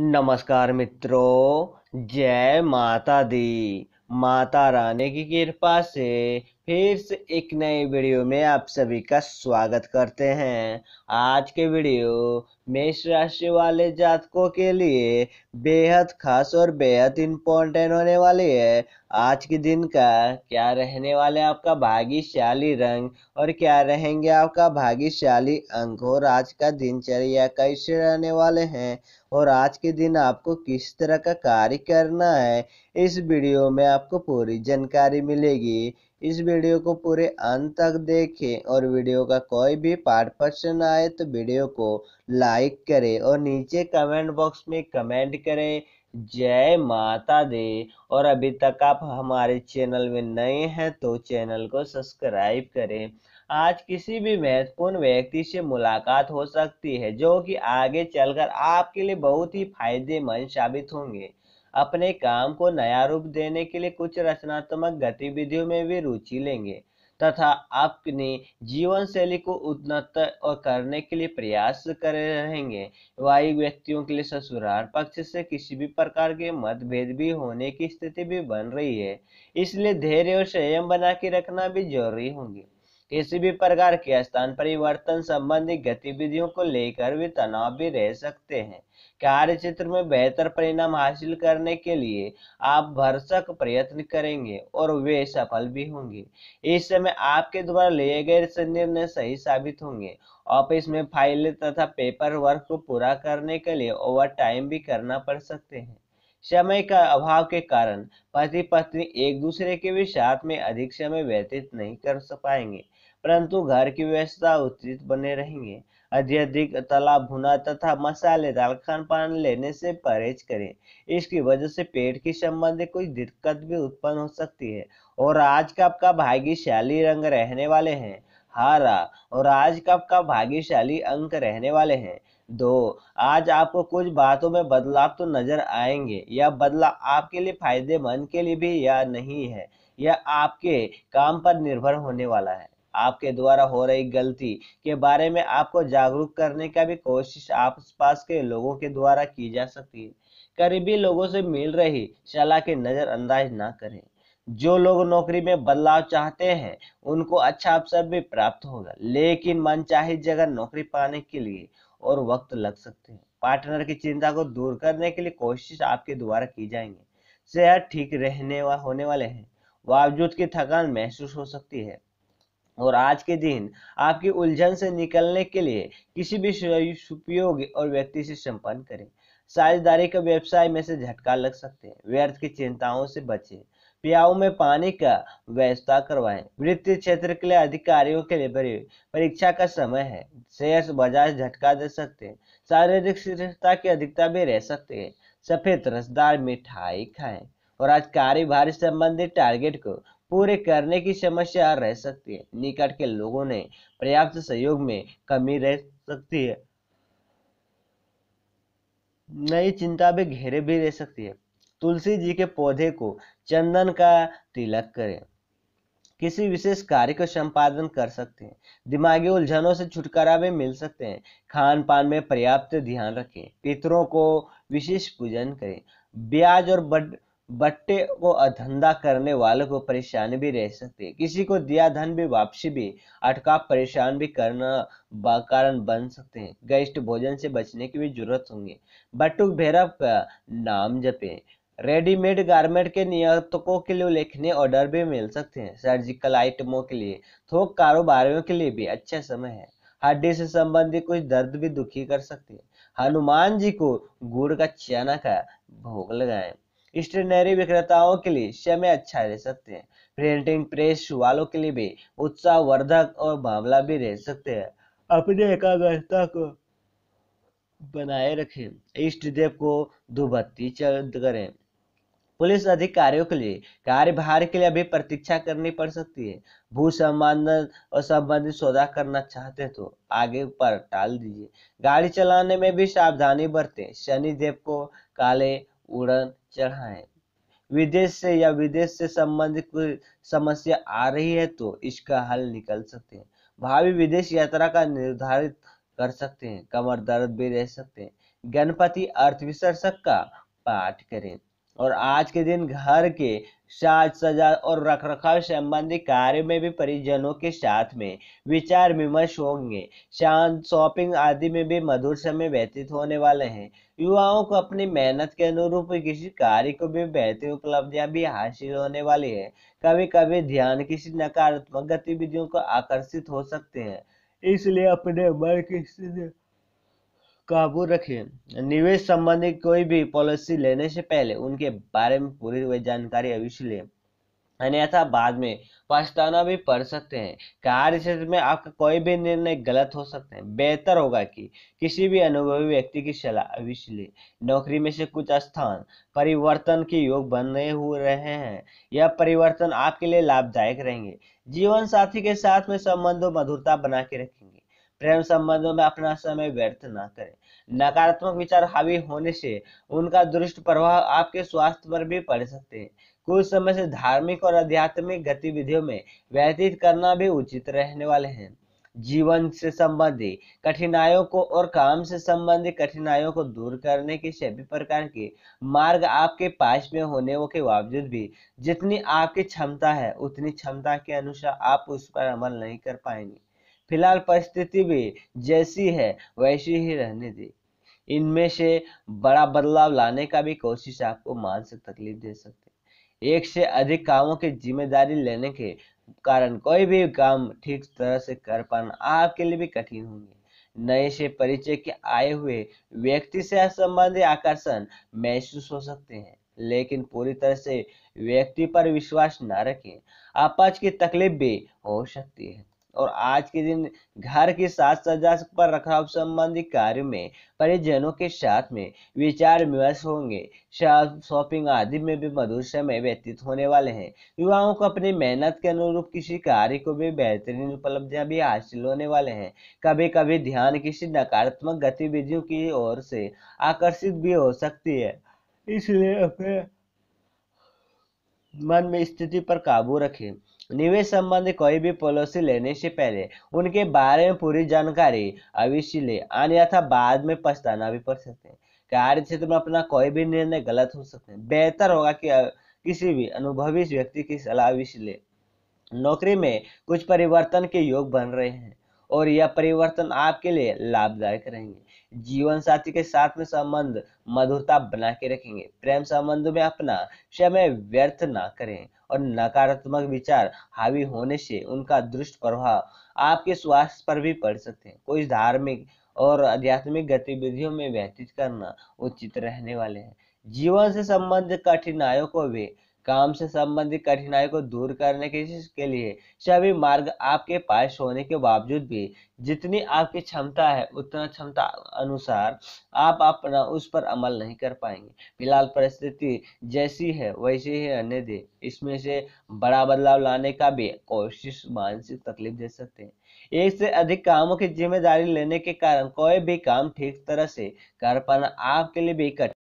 नमस्कार मित्रों जय माता दी माता रानी की कृपा से फिर से एक नए वीडियो में आप सभी का स्वागत करते हैं आज के वीडियो मेष राशि वाले जातकों के लिए बेहद खास और बेहद इम्पोर्टेंट होने वाली है आज के दिन का क्या रहने वाला है आपका भाग्यशाली रंग और क्या रहेंगे आपका भाग्यशाली अंक और आज का दिनचर्या कैसे रहने वाले हैं और आज के दिन आपको किस तरह का कार्य करना है इस वीडियो में आपको पूरी जानकारी मिलेगी इस वीडियो को पूरे अंत तक देखें और वीडियो का कोई भी पार्ट पसंद आए तो वीडियो को लाइक करें और नीचे कमेंट बॉक्स में कमेंट करें जय माता दे और अभी तक आप हमारे चैनल में नए हैं तो चैनल को सब्सक्राइब करें आज किसी भी महत्वपूर्ण व्यक्ति से मुलाकात हो सकती है जो कि आगे चलकर आपके लिए बहुत ही फायदेमंद साबित होंगे अपने काम को नया रूप देने के लिए कुछ रचनात्मक गतिविधियों में भी रुचि लेंगे तथा अपनी जीवन शैली को उन्नत और करने के लिए प्रयास कर रहेंगे वायु व्यक्तियों के लिए ससुराल पक्ष से किसी भी प्रकार के मतभेद भी होने की स्थिति भी बन रही है इसलिए धैर्य और संयम बना के रखना भी जरूरी होंगे किसी भी प्रकार के स्थान परिवर्तन संबंधी गतिविधियों को लेकर भी तनाव भी रह सकते हैं कार्य क्षेत्र में बेहतर परिणाम हासिल करने के लिए आप भरसक प्रयत्न करेंगे और वे सफल भी होंगे इस समय आपके द्वारा लिए गए निर्णय सही साबित होंगे ऑफिस में फाइल तथा पेपर वर्क को पूरा करने के लिए ओवर टाइम भी करना पड़ सकते हैं समय का अभाव के कारण पति पत्नी एक दूसरे के भी साथ में अधिक समय व्यतीत नहीं कर पाएंगे परंतु घर की व्यवस्था उचित बने रहेंगे अत्यधिक तला भुना तथा मसालेदार खान पान लेने से परहेज करें इसकी वजह से पेट की संबंधी कोई दिक्कत भी उत्पन्न हो सकती है और आज का आपका भाग्यशाली रंग रहने वाले हैं हारा और आज का आपका भाग्यशाली अंक रहने वाले हैं दो आज आपको कुछ बातों में बदलाव तो नजर आएंगे यह बदलाव आपके लिए फायदेमंद के लिए भी या नहीं है यह आपके काम पर निर्भर होने वाला है आपके द्वारा हो रही गलती के बारे में आपको जागरूक करने का भी कोशिश आसपास के लोगों के द्वारा की जा सकती है करीबी लोगों से मिल रही सलाह के नज़रअंदाज ना करें जो लोग नौकरी में बदलाव चाहते हैं उनको अच्छा अवसर भी प्राप्त होगा लेकिन मनचाही जगह नौकरी पाने के लिए और वक्त लग सकते हैं पार्टनर की चिंता को दूर करने के लिए कोशिश आपके द्वारा की जाएंगे सेहत ठीक रहने वा होने वाले हैं बावजूद की थकान महसूस हो सकती है और आज के दिन आपकी उलझन से निकलने के लिए किसी भी उपयोगी और व्यक्ति से संपन्न करें साझेदारी के व्यवसाय में से झटका लग सकते हैं व्यर्थ की चिंताओं से बचें प्याऊ में पानी का व्यवस्था करवाएं वित्तीय क्षेत्र के लिए अधिकारियों के लिए परीक्षा का समय है शेयर बाजार झटका दे सकते हैं शारीरिक शिथिलता की अधिकता भी रह सकते है सफेद रसदार मिठाई खाएं और आज कार्यभारी संबंधित टारगेट को पूरे करने की समस्या रह सकती है निकट के लोगों ने पर्याप्त सहयोग में कमी रह सकती है नई चिंता भी घेरे भी रह सकती है तुलसी जी के पौधे को चंदन का तिलक करें किसी विशेष कार्य का संपादन कर सकते हैं दिमागी उलझनों से छुटकारा भी मिल सकते हैं खान पान में पर्याप्त ध्यान रखें पितरों को विशेष पूजन करें ब्याज और बट बट्टे को अधंधा करने वालों को परेशान भी रह सकते हैं किसी को दिया धन भी वापसी भी अटका परेशान भी करना कारण बन सकते हैं गैस्ट भोजन से बचने की भी जरूरत होंगी बट्टुक भैरव का नाम जपें रेडीमेड गारमेंट के नियतकों के लिए उल्लेखनीय ऑर्डर भी मिल सकते हैं सर्जिकल आइटमों के लिए थोक कारोबारियों के लिए भी अच्छा समय है हड्डी से संबंधित कुछ दर्द भी दुखी कर सकते हैं हनुमान जी को गुड़ का चना का भोग लगाएं स्टेशनरी विक्रेताओं के लिए समय अच्छा रह सकते हैं प्रिंटिंग प्रेस वालों के लिए भी उत्साह वर्धक और मामला भी रह सकते हैं अपने एकाग्रता को बनाए रखें इष्ट देव को धुबत्ती चल करें पुलिस अधिकारियों के लिए कार्यभार के लिए अभी प्रतीक्षा करनी पड़ सकती है भू संबंधन और संबंधित सौदा करना चाहते तो आगे पर टाल दीजिए गाड़ी चलाने में भी सावधानी शनि शनिदेव को काले उड़न चढ़ाएं विदेश से या विदेश से संबंधित कोई समस्या आ रही है तो इसका हल निकल सकते हैं भावी विदेश यात्रा का निर्धारित कर सकते हैं कमर दर्द भी रह सकते हैं गणपति अर्थ विशेषक का पाठ करें और आज के दिन घर के साज सजा और रखरखाव संबंधी कार्य में भी परिजनों के साथ में विचार विमर्श होंगे शांत शॉपिंग आदि में भी मधुर समय व्यतीत होने वाले हैं युवाओं को अपनी मेहनत के अनुरूप किसी कार्य को भी बेहतरी उपलब्धियां भी हासिल होने वाली है कभी कभी ध्यान किसी नकारात्मक गतिविधियों को आकर्षित हो सकते हैं इसलिए अपने मन की स्थिति काबू रखें निवेश संबंधी कोई भी पॉलिसी लेने से पहले उनके बारे में पूरी जानकारी अवश्य लें अन्यथा बाद में पछताना भी पड़ सकते हैं कार्य क्षेत्र में आपका कोई भी निर्णय गलत हो सकते हैं बेहतर होगा कि किसी भी अनुभवी व्यक्ति की सलाह अवश्य लें नौकरी में से कुछ स्थान परिवर्तन के योग बन रहे हो रहे हैं यह परिवर्तन आपके लिए लाभदायक रहेंगे जीवन साथी के साथ में संबंधों मधुरता बना के रखेंगे प्रेम संबंधों में अपना समय व्यर्थ न करें नकारात्मक विचार हावी होने से उनका दुष्ट प्रभाव आपके स्वास्थ्य पर भी पड़ सकते हैं कुछ समय से धार्मिक और आध्यात्मिक गतिविधियों में व्यतीत करना भी उचित रहने वाले हैं जीवन से संबंधित कठिनाइयों को और काम से संबंधित कठिनाइयों को दूर करने के सभी प्रकार के मार्ग आपके पास में होने के बावजूद भी जितनी आपकी क्षमता है उतनी क्षमता के अनुसार आप उस पर अमल नहीं कर पाएंगे फिलहाल परिस्थिति भी जैसी है वैसी ही रहने दी इनमें से बड़ा बदलाव लाने का भी कोशिश आपको मानसिक तकलीफ दे सकते एक से अधिक कामों की जिम्मेदारी लेने के कारण कोई भी काम ठीक तरह से कर पाना आपके लिए भी कठिन होंगे नए से परिचय के आए हुए व्यक्ति से संबंधित आकर्षण महसूस हो सकते हैं लेकिन पूरी तरह से व्यक्ति पर विश्वास न रखें आपाच की तकलीफ भी हो सकती है और आज के दिन घर की साज सज्जा पर रखाव संबंधी कार्य में परिजनों के साथ में विचार विमर्श होंगे शॉपिंग आदि में भी मधुर समय व्यतीत होने वाले हैं युवाओं को अपनी मेहनत के अनुरूप किसी कार्य को भी बेहतरीन उपलब्धियां भी हासिल होने वाले हैं कभी कभी ध्यान किसी नकारात्मक गतिविधियों की ओर से आकर्षित भी हो सकती है इसलिए अपने मन में स्थिति पर काबू रखें निवेश संबंधी कोई भी पॉलिसी लेने से पहले उनके बारे में पूरी जानकारी अवश्य ले अन्यथा बाद में पछताना भी पड़ सकते हैं कार्य क्षेत्र में अपना कोई भी निर्णय गलत हो सकते हैं बेहतर होगा कि किसी भी अनुभवी व्यक्ति की सलाह अवश्य ले नौकरी में कुछ परिवर्तन के योग बन रहे हैं और यह परिवर्तन आपके लिए लाभदायक रहेंगे जीवन साथी के साथ में संबंध मधुरता बना के रखेंगे प्रेम संबंध में अपना समय व्यर्थ ना करें और नकारात्मक विचार हावी होने से उनका दुष्ट प्रभाव आपके स्वास्थ्य पर भी पड़ सकते हैं कोई धार्मिक और आध्यात्मिक गतिविधियों में व्यतीत करना उचित रहने वाले हैं जीवन से संबंध कठिनाइयों को भी काम से संबंधित कठिनाई को दूर करने के, के लिए सभी मार्ग आपके पास होने के बावजूद भी जितनी आपकी क्षमता है उतना क्षमता अनुसार आप अपना उस पर अमल नहीं कर पाएंगे फिलहाल परिस्थिति जैसी है वैसी ही रहने दे इसमें से बड़ा बदलाव लाने का भी कोशिश मानसिक तकलीफ दे सकते हैं एक से अधिक कामों की जिम्मेदारी लेने के कारण कोई भी काम ठीक तरह से कर पाना आपके लिए भी